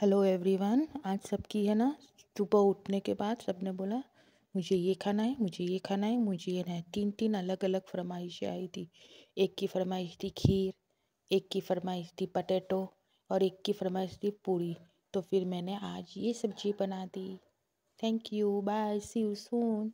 hello everyone आज सबकी है ना सुबह उठने के बाद सबने बोला मुझे ये खाना है मुझे ये खाना है मुझे ये ना है तीन तीन अलग अलग फरमाइशें आई थी एक की फरमाइश थी खीर एक की फरमाइश थी पटेटो और एक की फरमाइश थी पूरी तो फिर मैंने आज ये सब्जी बना दी thank you bye see you soon